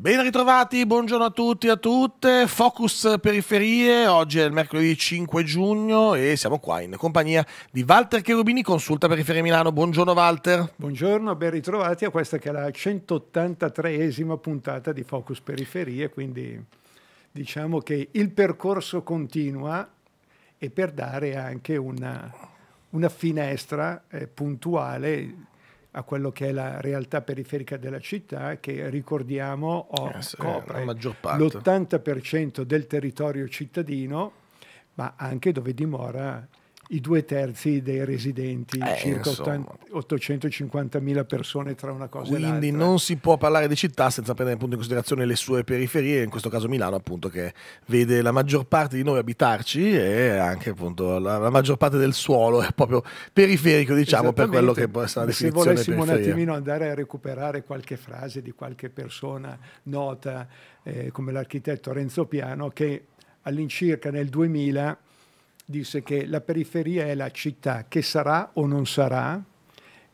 Ben ritrovati, buongiorno a tutti e a tutte. Focus periferie, oggi è il mercoledì 5 giugno e siamo qua in compagnia di Walter Cherubini, consulta periferie Milano. Buongiorno Walter. Buongiorno, ben ritrovati a questa che è la 183esima puntata di Focus periferie, quindi diciamo che il percorso continua e per dare anche una, una finestra eh, puntuale a quello che è la realtà periferica della città che ricordiamo o, yes, eh, copre l'80% del territorio cittadino ma anche dove dimora i due terzi dei residenti, eh, circa 850.000 persone tra una cosa Quindi e l'altra. Quindi non si può parlare di città senza prendere appunto in considerazione le sue periferie, in questo caso Milano appunto che vede la maggior parte di noi abitarci e anche appunto la, la maggior parte del suolo è proprio periferico diciamo per quello che può essere la definizione Se volessimo periferia. un attimino andare a recuperare qualche frase di qualche persona nota eh, come l'architetto Renzo Piano che all'incirca nel 2000 disse che la periferia è la città che sarà o non sarà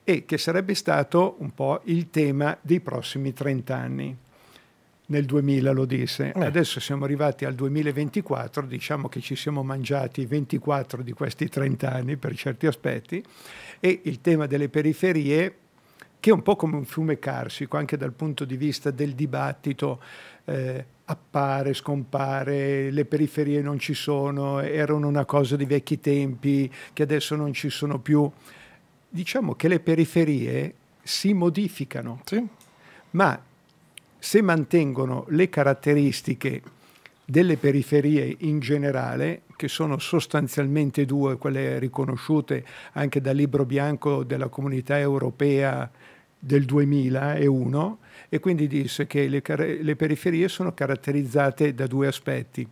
e che sarebbe stato un po' il tema dei prossimi 30 anni. Nel 2000 lo disse, eh. adesso siamo arrivati al 2024, diciamo che ci siamo mangiati 24 di questi 30 anni per certi aspetti e il tema delle periferie che è un po' come un fiume carsico anche dal punto di vista del dibattito eh, appare, scompare, le periferie non ci sono, erano una cosa di vecchi tempi che adesso non ci sono più. Diciamo che le periferie si modificano, sì. ma se mantengono le caratteristiche delle periferie in generale, che sono sostanzialmente due, quelle riconosciute anche dal libro bianco della comunità europea del 2001, e quindi disse che le, le periferie sono caratterizzate da due aspetti.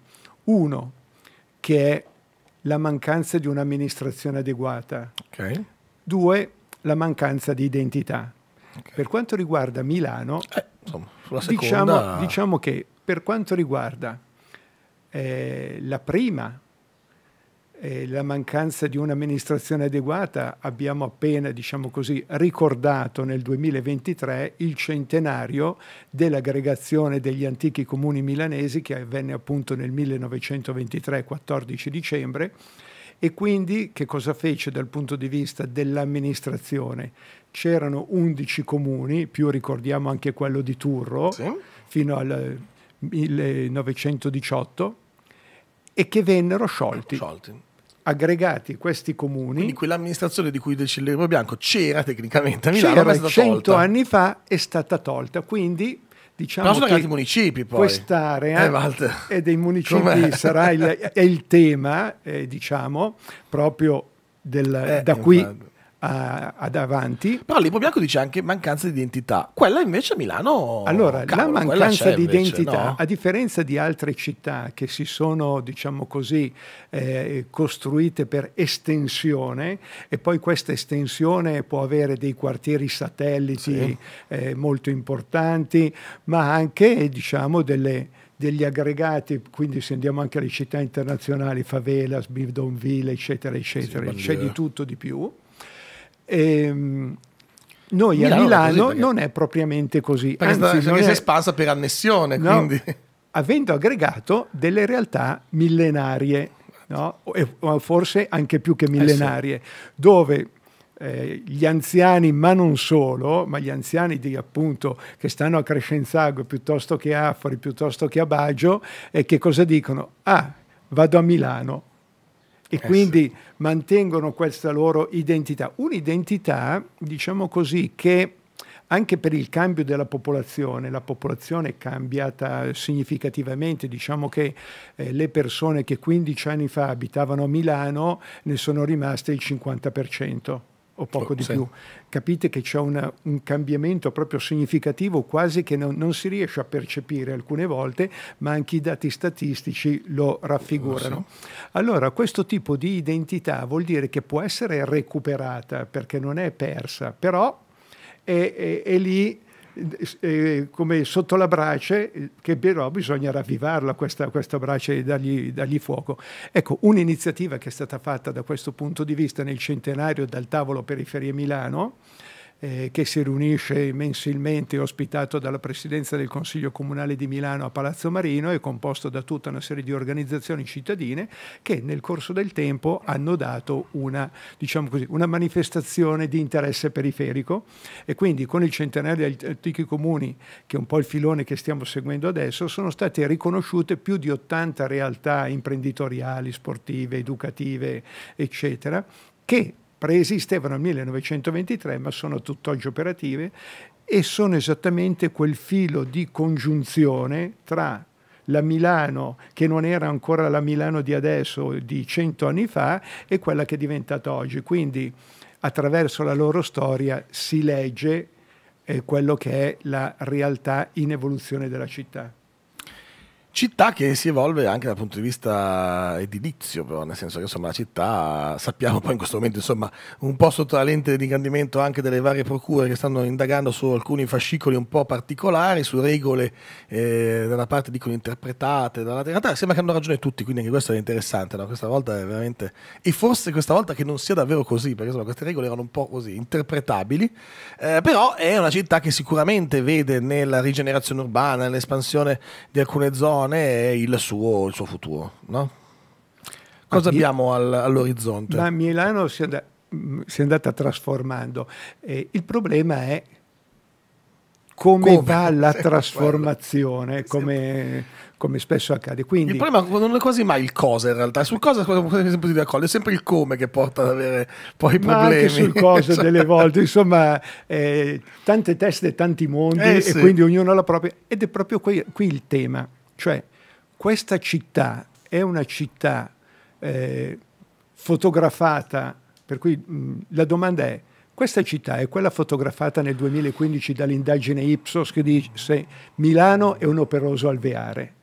Uno, che è la mancanza di un'amministrazione adeguata. Okay. Due, la mancanza di identità. Okay. Per quanto riguarda Milano, eh, insomma, diciamo, seconda... diciamo, diciamo, che per quanto riguarda eh, la prima eh, la mancanza di un'amministrazione adeguata, abbiamo appena diciamo così, ricordato nel 2023 il centenario dell'aggregazione degli antichi comuni milanesi che avvenne appunto nel 1923, 14 dicembre. E quindi che cosa fece dal punto di vista dell'amministrazione? C'erano 11 comuni, più ricordiamo anche quello di Turro, sì. fino al 1918 e che vennero sciolti. sciolti aggregati questi comuni. Quindi quell'amministrazione di cui dice il Libro Bianco c'era tecnicamente a Milano, c'era, ma 100 anni fa è stata tolta, quindi diciamo Però sono che i municipi poi. quest'area eh, e dei municipi Com'è? sarà il, il tema, eh, diciamo, proprio del, eh, da qui infatti a, ad avanti. Però Lipo Bianco dice anche mancanza di identità. Quella invece a Milano. Allora, cavolo, la mancanza di identità, no? a differenza di altre città che si sono, diciamo così, eh, costruite per estensione, e poi questa estensione può avere dei quartieri satelliti sì. eh, molto importanti, ma anche, diciamo, delle degli aggregati, quindi se andiamo anche alle città internazionali, favelas, Bivdonville, eccetera, eccetera, sì, c'è di tutto di più. Ehm, noi Milano a Milano perché... non è propriamente così. Perché, Anzi, sta, perché è... si è espansa per annessione, no, quindi... Avendo aggregato delle realtà millenarie, no? o forse anche più che millenarie, eh sì. dove eh, gli anziani, ma non solo, ma gli anziani di, appunto, che stanno a Crescenzago piuttosto che a Afori, piuttosto che a Baggio, e che cosa dicono? Ah, vado a Milano, e eh, quindi sì. mantengono questa loro identità. Un'identità, diciamo così, che anche per il cambio della popolazione, la popolazione è cambiata significativamente, diciamo che eh, le persone che 15 anni fa abitavano a Milano ne sono rimaste il 50% o poco oh, di sì. più. Capite che c'è un cambiamento proprio significativo, quasi che non, non, si riesce a percepire alcune volte, ma anche i dati statistici lo raffigurano. Oh, sì. Allora, questo tipo di identità vuol dire che può essere recuperata perché non è persa, però è, è, è lì eh, eh, come sotto la brace, eh, che però bisogna ravvivarla questa, questa brace e dargli, dargli fuoco. Ecco, un'iniziativa che è stata fatta da questo punto di vista nel centenario dal tavolo Periferie Milano, eh, che si riunisce mensilmente ospitato dalla Presidenza del Consiglio Comunale di Milano a Palazzo Marino e composto da tutta una serie di organizzazioni cittadine che nel corso del tempo hanno dato una, diciamo così, una manifestazione di interesse periferico e quindi con il centenario degli antichi comuni, che è un po' il filone che stiamo seguendo adesso, sono state riconosciute più di 80 realtà imprenditoriali, sportive, educative, eccetera, che preesistevano nel 1923 ma sono tutt'oggi operative e sono esattamente quel filo di congiunzione tra la Milano che non era ancora la Milano di adesso, di cento anni fa, e quella che è diventata oggi. Quindi attraverso la loro storia si legge eh, quello che è la realtà in evoluzione della città. Città che si evolve anche dal punto di vista edilizio, però, nel senso che insomma, la città sappiamo poi in questo momento insomma, un po' sotto la lente di ingrandimento anche delle varie procure che stanno indagando su alcuni fascicoli un po' particolari, su regole eh, da una parte dicono interpretate, dalla realtà sembra che hanno ragione tutti, quindi anche questo è interessante, no? questa volta è veramente... e forse questa volta che non sia davvero così, perché insomma, queste regole erano un po' così interpretabili, eh, però è una città che sicuramente vede nella rigenerazione urbana, nell'espansione di alcune zone, visione e il suo, il suo futuro. No? Cosa ah, abbiamo al, all'orizzonte? Ma Milano si è, andata, si è andata trasformando. Eh, il problema è come, come, va la trasformazione, come, come, spesso accade. Quindi, il problema non è quasi mai il cosa in realtà, sul cosa siamo tutti d'accordo, è sempre il come che porta ad avere poi problemi. anche sul cosa cioè delle volte, insomma, eh, tante teste, tanti mondi eh, e quindi ognuno ha la propria. Ed è proprio qui, qui il tema. Cioè, questa città è una città eh, fotografata, per cui mh, la domanda è, questa città è quella fotografata nel 2015 dall'indagine Ipsos che dice Milano è un operoso alveare,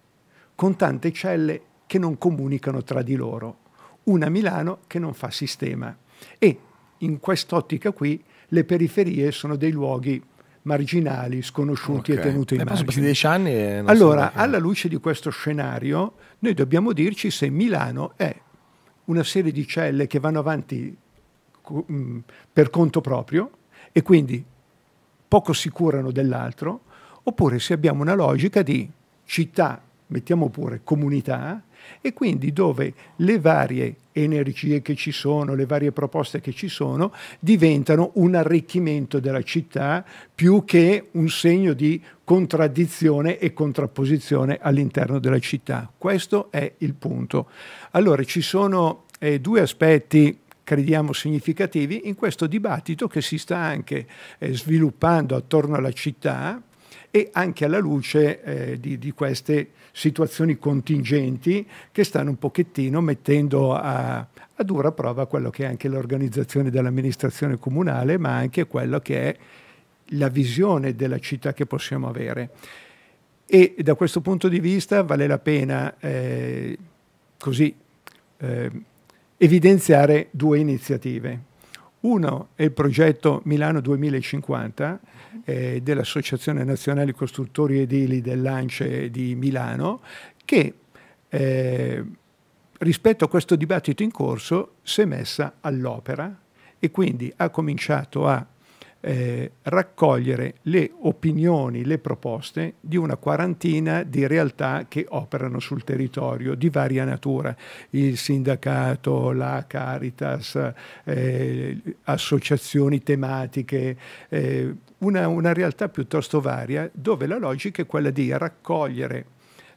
con tante celle che non comunicano tra di loro, una Milano che non fa sistema. E in quest'ottica qui le periferie sono dei luoghi marginali, sconosciuti okay. e tenuti in mano. dieci anni e Allora, alla luce di questo scenario, noi dobbiamo dirci se Milano è una serie di celle che vanno avanti mm, per conto proprio e quindi poco si curano dell'altro, oppure se abbiamo una logica di città, mettiamo pure comunità, e quindi dove le varie energie che ci sono, le varie proposte che ci sono, diventano un arricchimento della città più che un segno di contraddizione e contrapposizione all'interno della città. Questo è il punto. Allora ci sono eh, due aspetti crediamo significativi in questo dibattito che si sta anche eh, sviluppando attorno alla città e anche alla luce eh, di, di, queste situazioni contingenti che stanno un pochettino mettendo a, a dura prova quello che è anche l'organizzazione dell'amministrazione comunale, ma anche quello che è la visione della città che possiamo avere. E da questo punto di vista vale la pena eh, così, eh, evidenziare due iniziative. Uno è il progetto Milano 2050 eh, dell'Associazione Nazionale Costruttori Edili dell'Ance di Milano che eh, rispetto a questo dibattito in corso si è messa all'opera e quindi ha cominciato a eh, raccogliere le opinioni, le proposte di una quarantina di realtà che operano sul territorio di varia natura, il sindacato, la Caritas, eh, associazioni tematiche, eh, una, una realtà piuttosto varia dove la logica è quella di raccogliere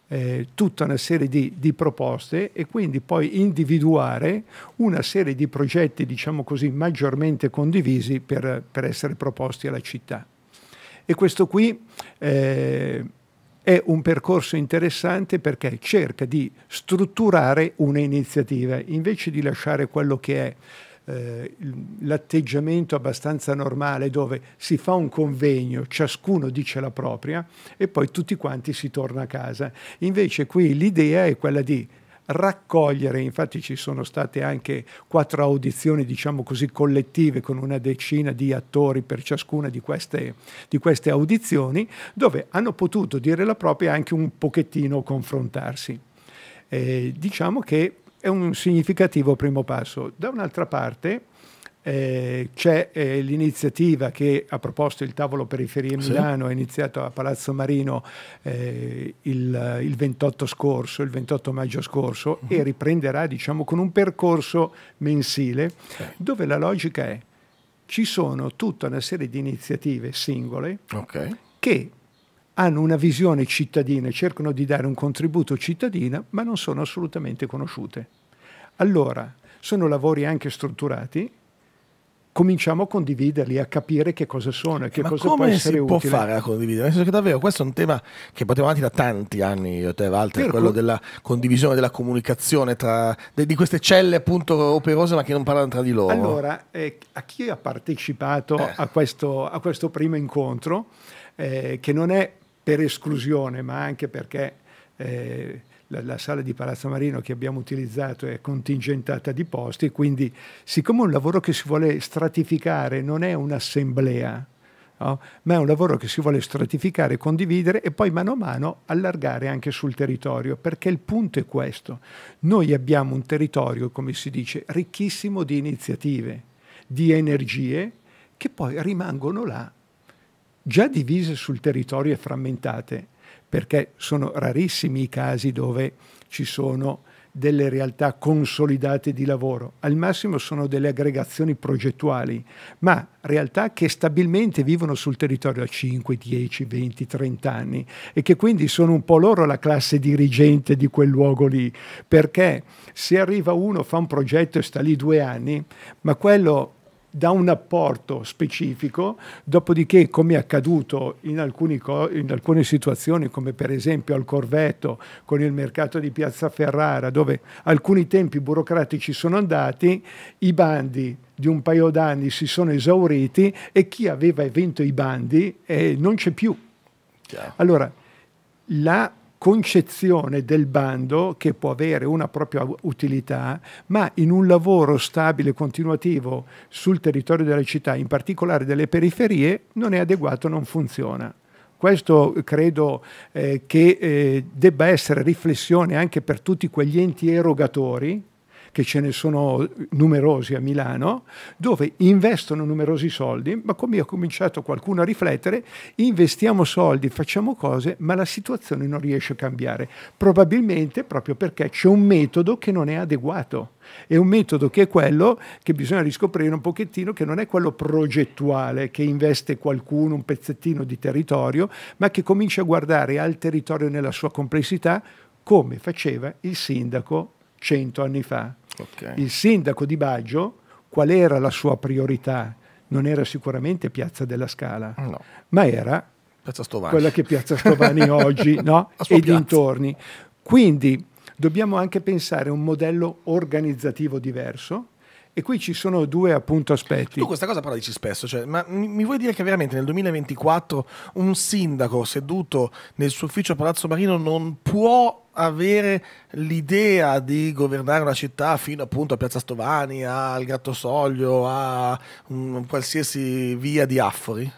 eh, tutta una serie di, di, proposte e quindi poi individuare una serie di progetti, diciamo così, maggiormente condivisi per, per essere proposti alla città. E questo qui eh, è un percorso interessante perché cerca di strutturare un'iniziativa invece di lasciare quello che è eh, l'atteggiamento abbastanza normale dove si fa un convegno, ciascuno dice la propria e poi tutti quanti si torna a casa. Invece qui l'idea è quella di raccogliere, infatti ci sono state anche quattro audizioni, diciamo così, collettive con una decina di attori per ciascuna di queste, di queste audizioni, dove hanno potuto dire la propria e anche un pochettino confrontarsi. Eh, diciamo che è un significativo primo passo. Da un'altra parte eh, c'è eh, l'iniziativa che ha proposto il tavolo periferie Milano, sì. è iniziato a Palazzo Marino eh, il, il, 28 scorso, il 28 maggio scorso, uh -huh. e mhm. riprenderà diciamo, con un percorso mensile okay. dove la logica è ci sono tutta una serie di iniziative singole okay. che hanno una visione cittadina, cercano di dare un contributo cittadina, ma non sono assolutamente conosciute. Allora, sono lavori anche strutturati, cominciamo a condividerli, a capire che cosa sono e che Ma cosa può essere utile. Ma come si può fare a condividere? Nel senso che davvero questo è un tema che portiamo avanti da tanti anni io te Walter, quello con... della condivisione, della comunicazione tra, di queste celle appunto operose ma che non parlano tra di loro. Allora, eh, a chi ha partecipato eh. a, questo, a, questo, primo incontro, eh, che non è per esclusione, ma anche perché eh, la, la, sala di Palazzo Marino che abbiamo utilizzato è contingentata di posti, quindi siccome un lavoro che si vuole stratificare non è un'assemblea, no? ma è un lavoro che si vuole stratificare, condividere e poi mano a mano allargare anche sul territorio, perché il punto è questo. Noi abbiamo un territorio, come si dice, ricchissimo di iniziative, di energie che poi rimangono là già divise sul territorio e frammentate, perché sono rarissimi i casi dove ci sono delle realtà consolidate di lavoro, al massimo sono delle aggregazioni progettuali, ma realtà che stabilmente vivono sul territorio a 5, 10, 20, 30 anni e che quindi sono un po' loro la classe dirigente di quel luogo lì, perché se arriva uno, fa un progetto e sta lì due anni, ma quello da un apporto specifico, dopodiché come è accaduto in, alcuni, in, alcune situazioni come per esempio al Corvetto con il mercato di Piazza Ferrara dove alcuni tempi burocratici sono andati, i bandi di un paio d'anni si sono esauriti e chi aveva vinto i bandi eh, non c'è più. Allora, la concezione del bando che può avere una propria utilità, ma in un lavoro stabile e continuativo sul territorio della città, in particolare delle periferie, non è adeguato, non funziona. Questo credo eh, che eh, debba essere riflessione anche per tutti quegli enti erogatori che ce ne sono numerosi a Milano, dove investono numerosi soldi, ma come ha cominciato qualcuno a riflettere, investiamo soldi, facciamo cose, ma la situazione non riesce a cambiare. Probabilmente proprio perché c'è un metodo che non è adeguato. È un metodo che è quello che bisogna riscoprire un pochettino, che non è quello progettuale, che investe qualcuno un pezzettino di territorio, ma che comincia a guardare al territorio nella sua complessità come faceva il sindaco cento anni fa. Okay. Il sindaco di Baggio, qual era la sua priorità? Non era sicuramente Piazza della Scala, no. ma era quella che Piazza Stovani oggi no? e dintorni. Quindi dobbiamo anche pensare a un modello organizzativo diverso e qui ci sono due appunto aspetti. Tu questa cosa però dici spesso, cioè, ma mi, mi, vuoi dire che veramente nel 2024 un sindaco seduto nel suo ufficio a Palazzo Marino non può avere l'idea di governare una città fino appunto a Piazza Stovani, al Gattosoglio, a um, qualsiasi via di Affori?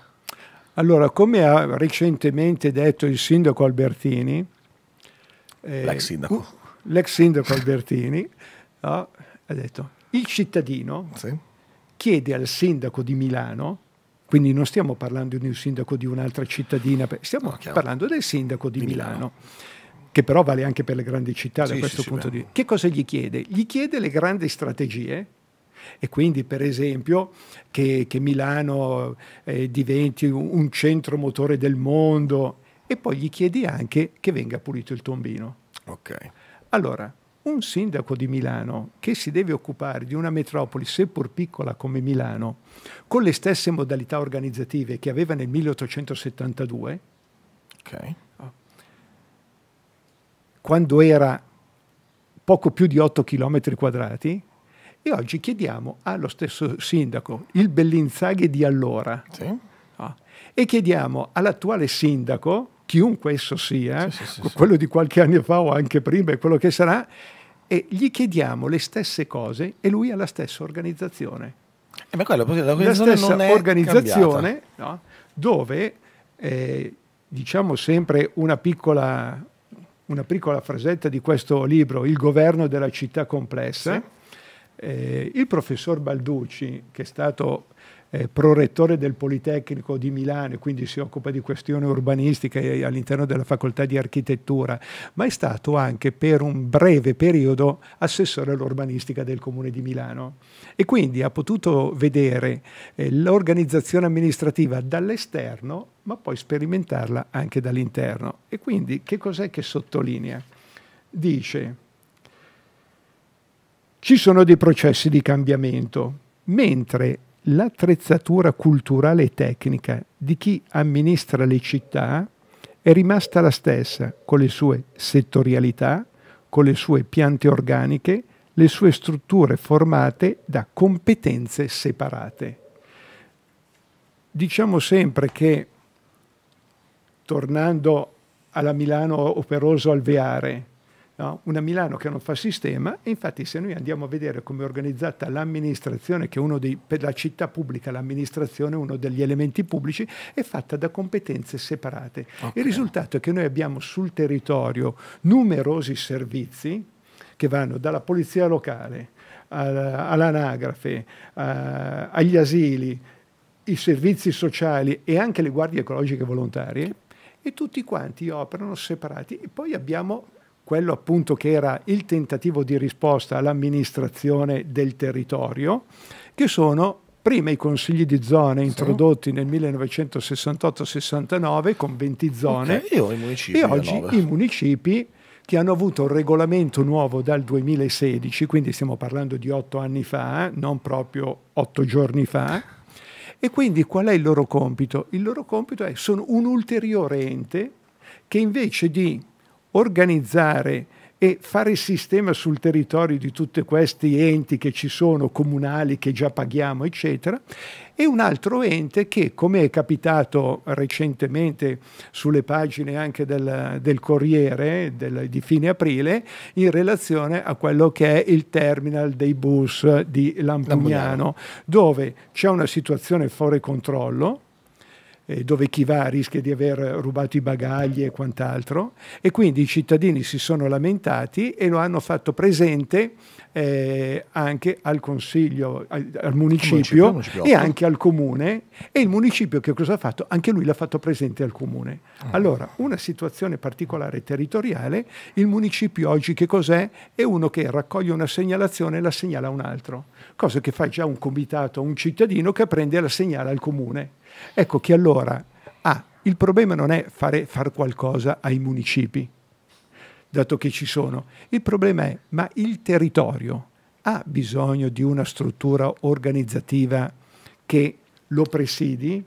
Allora, come ha recentemente detto il sindaco Albertini, eh, l'ex sindaco, uh, l'ex sindaco Albertini, no, ah, ha detto il cittadino sì. chiede al sindaco di Milano, quindi non stiamo parlando di un sindaco di un'altra cittadina, stiamo no, parlando del sindaco di, di Milano, Milano. che però vale anche per le grandi città sì, da questo sì, punto di vista. Che cosa gli chiede? Gli chiede le grandi strategie e quindi per esempio che, che Milano eh, diventi un centro motore del mondo e poi gli chiede anche che venga pulito il tombino. Ok. Allora, un sindaco di Milano che si deve occupare di una metropoli, seppur piccola come Milano, con le stesse modalità organizzative che aveva nel 1872, okay. quando era poco più di 8 km quadrati, e oggi chiediamo allo stesso sindaco, il Bellinzaghe di allora, sì. Ah. e chiediamo all'attuale sindaco, chiunque esso sia, sì, sì, quello di qualche anno fa o anche prima e quello che sarà, e gli chiediamo le stesse cose e lui ha la stessa organizzazione. Eh beh, quello, la stessa organizzazione no? dove, eh, diciamo sempre una piccola, una piccola, frasetta di questo libro, Il governo della città complessa, sì. eh, il professor Balducci, che è stato eh, prorettore del Politecnico di Milano e quindi si occupa di questioni urbanistiche all'interno della facoltà di architettura, ma è stato anche per un breve periodo assessore all'urbanistica del Comune di Milano e quindi ha potuto vedere eh, l'organizzazione amministrativa dall'esterno, ma poi sperimentarla anche dall'interno. E quindi che cos'è che sottolinea? Dice, ci sono dei processi di cambiamento, mentre l'attrezzatura culturale e tecnica di chi amministra le città è rimasta la stessa, con le sue settorialità, con le sue piante organiche, le sue strutture formate da competenze separate. Diciamo sempre che, tornando alla Milano operoso alveare, no? una Milano che non fa sistema e infatti se noi andiamo a vedere come è organizzata l'amministrazione, che dei, per la città pubblica l'amministrazione è uno degli elementi pubblici, è fatta da competenze separate. Okay. Il risultato è che noi abbiamo sul territorio numerosi servizi che vanno dalla polizia locale all'anagrafe, eh, agli asili, i servizi sociali e anche le guardie ecologiche volontarie e tutti quanti operano separati. E poi abbiamo quello appunto che era il tentativo di risposta all'amministrazione del territorio, che sono prima i consigli di zone introdotti sì. nel 1968-69 con 20 zone okay, e oggi 9. i municipi che hanno avuto un regolamento nuovo dal 2016, quindi stiamo parlando di otto anni fa, non proprio otto giorni fa. E quindi qual è il loro compito? Il loro compito è sono un ulteriore ente che invece di organizzare e fare sistema sul territorio di tutti questi enti che ci sono, comunali che già paghiamo, eccetera, e un altro ente che, come è capitato recentemente sulle pagine anche del, del Corriere del, di fine aprile, in relazione a quello che è il terminal dei bus di Lampugnano, Lampugnano. dove c'è una situazione fuori controllo, eh, dove chi va rischia di aver rubato i bagagli e quant'altro e quindi i cittadini si sono lamentati e lo hanno fatto presente eh, anche al consiglio, al, al municipio, municipio, e anche al comune e il municipio che cosa ha fatto? Anche lui l'ha fatto presente al comune. Ah. Allora, una situazione particolare territoriale, il municipio oggi che cos'è? È uno che raccoglie una segnalazione e la segnala a un altro, cosa che fa già un comitato, un cittadino che prende e la segnala al comune Ecco che allora ah, il problema non è fare far qualcosa ai municipi, dato che ci sono, il problema è ma il territorio ha bisogno di una struttura organizzativa che lo presidi,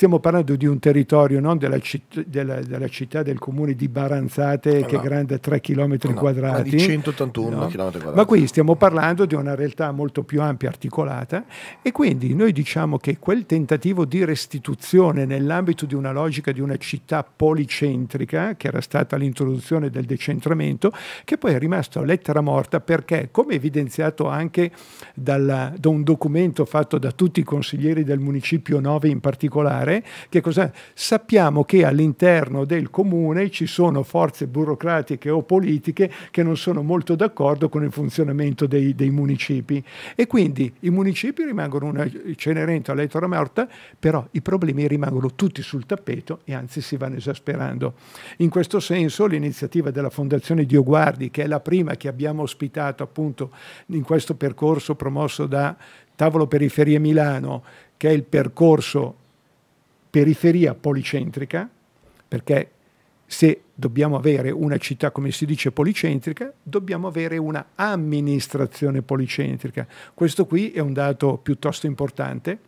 stiamo parlando di un territorio, non della, citt della, della città, del comune di Baranzate, no. che è grande 3 km no. Ah, quadrati. Di 181 no? km quadrati. Ma qui stiamo parlando di una realtà molto più ampia, articolata, e quindi noi diciamo che quel tentativo di restituzione nell'ambito di una logica di una città policentrica, che era stata l'introduzione del decentramento, che poi è rimasto lettera morta perché, come evidenziato anche dalla, da un documento fatto da tutti i consiglieri del municipio 9 in particolare, fare, che cosa, sappiamo che all'interno del comune ci sono forze burocratiche o politiche che non sono molto d'accordo con il funzionamento dei, dei, municipi e quindi i municipi rimangono una Cenerentola a lettera morta, però i problemi rimangono tutti sul tappeto e anzi si vanno esasperando. In questo senso l'iniziativa della Fondazione Dio Guardi, che è la prima che abbiamo ospitato appunto in questo percorso promosso da Tavolo Periferie Milano, che è il percorso periferia policentrica, perché se dobbiamo avere una città, come si dice, policentrica, dobbiamo avere una amministrazione policentrica. Questo qui è un dato piuttosto importante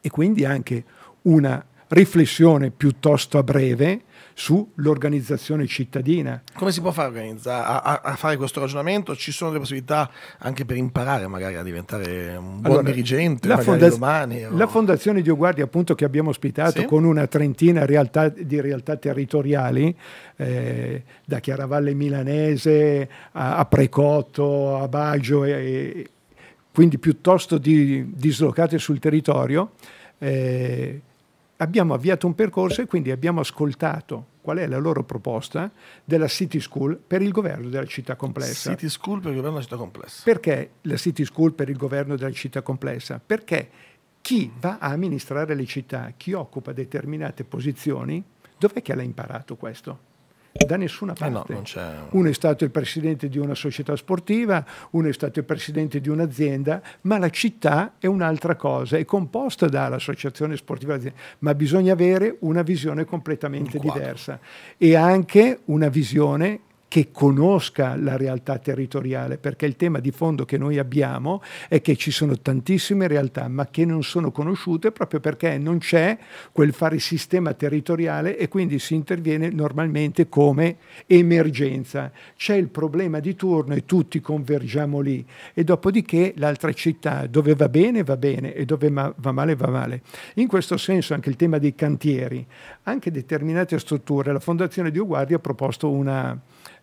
e quindi anche una riflessione piuttosto a breve sull'organizzazione cittadina. Come si può fare a, a, a, fare questo ragionamento? Ci sono delle possibilità anche per imparare magari a diventare un buon allora, dirigente la fondaz- domani? O... La fondazione di Guardi appunto che abbiamo ospitato sì? con una trentina realtà, di realtà territoriali eh, da Chiaravalle Milanese a, a Precotto, a Baggio e, e quindi piuttosto di, dislocate sul territorio eh, abbiamo avviato un percorso e quindi abbiamo ascoltato qual è la loro proposta della City School per il governo della città complessa. City School per il governo della città complessa. Perché la City School per il governo della città complessa? Perché chi va a amministrare le città, chi occupa determinate posizioni, dov'è che l'ha imparato questo? da nessuna parte. Eh no, uno è stato il presidente di una società sportiva, uno è stato il presidente di un'azienda, ma la città è un'altra cosa, è composta dall'associazione sportiva ma bisogna avere una visione completamente diversa e anche una visione che conosca la realtà territoriale, perché il tema di fondo che noi abbiamo è che ci sono tantissime realtà, ma che non sono conosciute proprio perché non c'è quel fare sistema territoriale e quindi si interviene normalmente come emergenza. C'è il problema di turno e tutti convergiamo lì e dopodiché l'altra città dove va bene va bene e dove va male va male. In questo senso anche il tema dei cantieri, anche determinate strutture, la Fondazione di Uguardi ha proposto una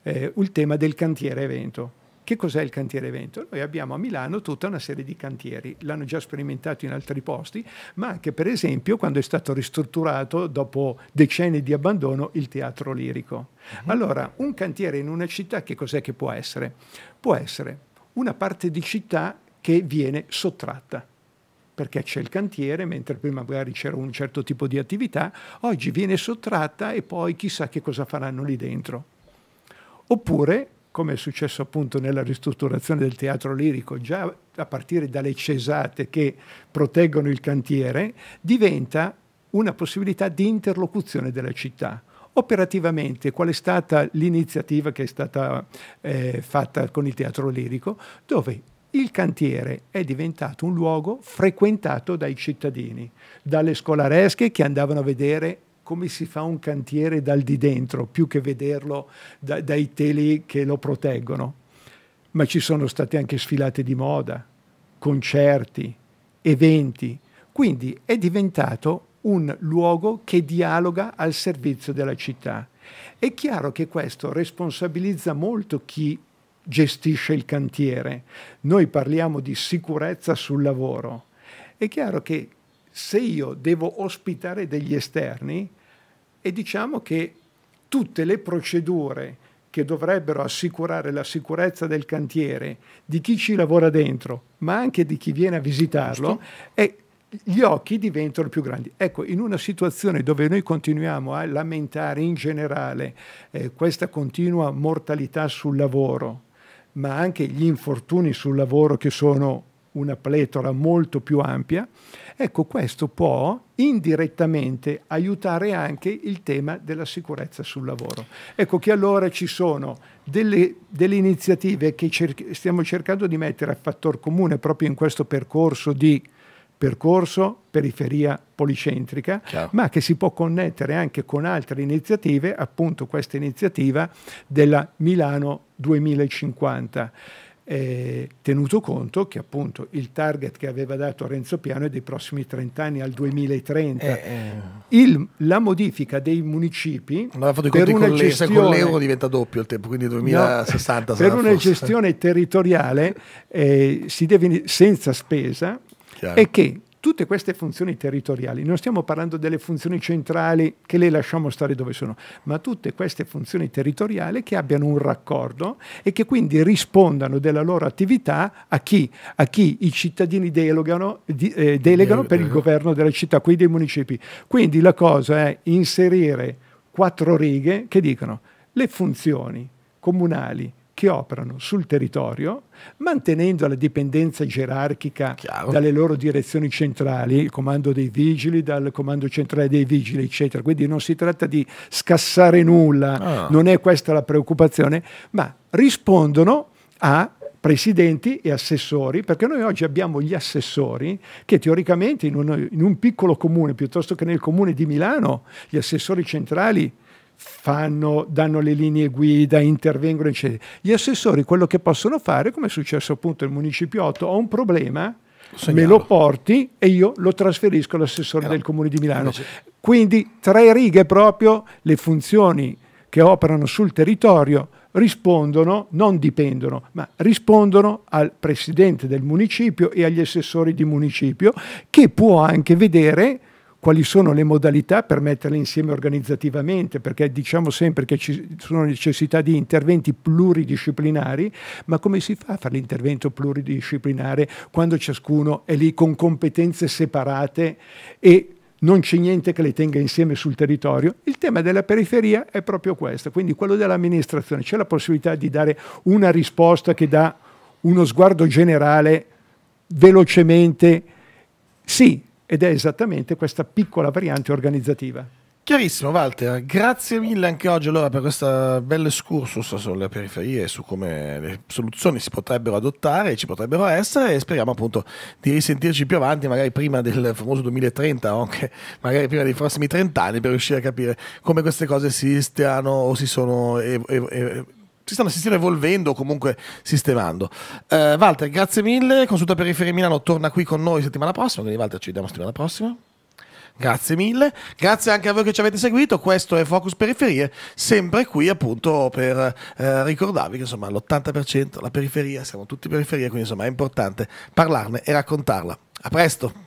eh, il tema del cantiere evento. Che cos'è il cantiere evento? Noi abbiamo a Milano tutta una serie di cantieri, l'hanno già sperimentato in altri posti, ma anche per esempio quando è stato ristrutturato dopo decenni di abbandono il teatro lirico. Mhm. Allora, un cantiere in una città che cos'è che può essere? Può essere una parte di città che viene sottratta perché c'è il cantiere, mentre prima magari c'era un certo tipo di attività, oggi viene sottratta e poi chissà che cosa faranno lì dentro oppure, come è successo appunto nella ristrutturazione del teatro lirico, già a partire dalle cesate che proteggono il cantiere, diventa una possibilità di interlocuzione della città. Operativamente, qual è stata l'iniziativa che è stata eh, fatta con il teatro lirico, dove il cantiere è diventato un luogo frequentato dai cittadini, dalle scolaresche che andavano a vedere come si fa un cantiere dal di dentro, più che vederlo da, dai teli che lo proteggono. Ma ci sono state anche sfilate di moda, concerti, eventi. Quindi è diventato un luogo che dialoga al servizio della città. È chiaro che questo responsabilizza molto chi gestisce il cantiere. Noi parliamo di sicurezza sul lavoro. È chiaro che se io devo ospitare degli esterni, e diciamo che tutte le procedure che dovrebbero assicurare la sicurezza del cantiere di chi ci lavora dentro, ma anche di chi viene a visitarlo, e gli occhi diventano più grandi. Ecco, in una situazione dove noi continuiamo a lamentare in generale eh, questa continua mortalità sul lavoro, ma anche gli infortuni sul lavoro che sono una pletora molto più ampia, Ecco, questo può indirettamente aiutare anche il tema della sicurezza sul lavoro. Ecco che allora ci sono delle, delle iniziative che cer stiamo cercando di mettere a fattor comune proprio in questo percorso di percorso periferia policentrica, Chiaro. ma che si può connettere anche con altre iniziative, appunto questa iniziativa della Milano 2050 eh, tenuto conto che appunto il target che aveva dato Renzo Piano è dei prossimi 30 anni al 2030. Eh, eh. Il, la modifica dei municipi Ma fatto i per con gestione con l'euro diventa doppio il tempo, quindi 2060 no, per una forse. gestione territoriale eh, si deve senza spesa Chiaro. e che tutte queste funzioni territoriali, non stiamo parlando delle funzioni centrali che le lasciamo stare dove sono, ma tutte queste funzioni territoriali che abbiano un raccordo e che quindi rispondano della loro attività a chi? A chi i cittadini delegano, di, eh, delegano per il governo della città, quindi dei municipi. Quindi la cosa è inserire quattro righe che dicono le funzioni comunali che operano sul territorio, mantenendo la dipendenza gerarchica Chiaro. dalle loro direzioni centrali, il comando dei vigili, dal comando centrale dei vigili, eccetera. Quindi non si tratta di scassare nulla, ah. non è questa la preoccupazione, ma rispondono a presidenti e assessori, perché noi oggi abbiamo gli assessori che teoricamente in un, in un piccolo comune, piuttosto che nel comune di Milano, gli assessori centrali fanno, danno le linee guida, intervengono, eccetera. Gli assessori quello che possono fare, come è successo appunto al Municipio 8, ho un problema, Segnalo. me lo porti e io lo trasferisco all'assessore eh no. del Comune di Milano. Invece. Quindi tre righe proprio le funzioni che operano sul territorio rispondono, non dipendono, ma rispondono al presidente del municipio e agli assessori di municipio che può anche vedere quali sono le modalità per metterle insieme organizzativamente, perché diciamo sempre che ci sono necessità di interventi pluridisciplinari, ma come si fa a fare l'intervento pluridisciplinare quando ciascuno è lì con competenze separate e non c'è niente che le tenga insieme sul territorio. Il tema della periferia è proprio questo, quindi quello dell'amministrazione. C'è la possibilità di dare una risposta che dà uno sguardo generale velocemente. Sì, ed è esattamente questa piccola variante organizzativa. Chiarissimo Walter, grazie mille anche oggi allora per questo bello escursus sulle periferie e su come le soluzioni si potrebbero adottare e ci potrebbero essere e speriamo appunto di risentirci più avanti, magari prima del famoso 2030 o anche magari prima dei prossimi 30 anni per riuscire a capire come queste cose si stiano o si sono... E, e, e, si stanno, si stanno evolvendo o comunque sistemando. Uh, Walter, grazie mille. Consulta Periferia Milano torna qui con noi settimana prossima. Quindi, Walter, ci vediamo settimana prossima. Grazie mille, grazie anche a voi che ci avete seguito. Questo è Focus Periferie, sempre qui appunto per eh, ricordarvi che insomma l'80% la periferia, siamo tutti periferie, quindi insomma è importante parlarne e raccontarla. A presto!